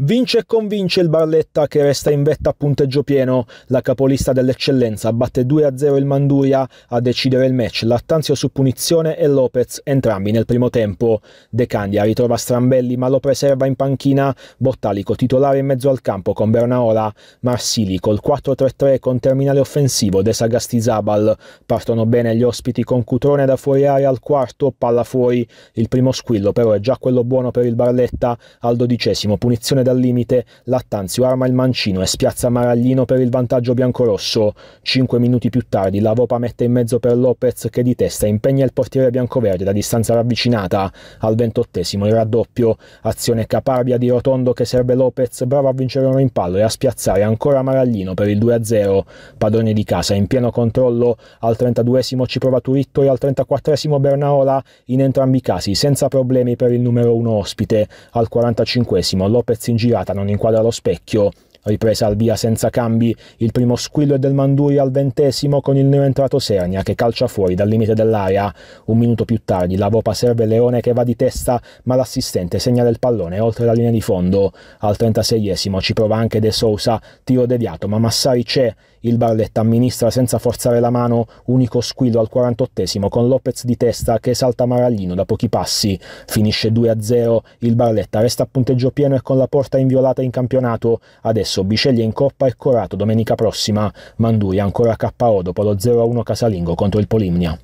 Vince e convince il Barletta che resta in vetta a punteggio pieno. La capolista dell'eccellenza batte 2-0 il Manduria a decidere il match. Lattanzio su punizione e Lopez entrambi nel primo tempo. De Candia ritrova Strambelli ma lo preserva in panchina. Bottalico titolare in mezzo al campo con Bernaola. Marsili col 4-3-3 con terminale offensivo De Sagasti Zabal. Partono bene gli ospiti con Cutrone da fuori area al quarto, palla fuori. Il primo squillo però è già quello buono per il Barletta. Al dodicesimo punizione dal limite, Lattanzio arma il mancino e spiazza Maraglino per il vantaggio biancorosso. Cinque minuti più tardi la Vopa mette in mezzo per Lopez che di testa impegna il portiere biancoverde da distanza ravvicinata. Al ventottesimo il raddoppio, azione caparbia di Rotondo che serve Lopez, bravo a vincere un rimpallo e a spiazzare ancora Maraglino per il 2-0. Padrone di casa in pieno controllo, al trentaduesimo ci prova Turitto e al trentaquattresimo esimo Bernaola, in entrambi i casi senza problemi per il numero uno ospite. Al 45esimo Lopez in girata non inquadra lo specchio. Ripresa al via senza cambi, il primo squillo è del Manduri al ventesimo con il neoentrato Sernia che calcia fuori dal limite dell'area. Un minuto più tardi la Vopa serve Leone che va di testa ma l'assistente segna del pallone oltre la linea di fondo. Al trentaseiesimo ci prova anche De Sousa, tiro deviato ma Massari c'è, il Barlett amministra senza forzare la mano unico squillo al 48 esimo con Lopez di testa che salta Maraglino da pochi passi. Finisce 2-0, il Barlett resta a punteggio pieno e con la porta inviolata in campionato. Adesso Biceglie in coppa e Corato domenica prossima. Manduria ancora KO dopo lo 0-1 casalingo contro il Polimnia.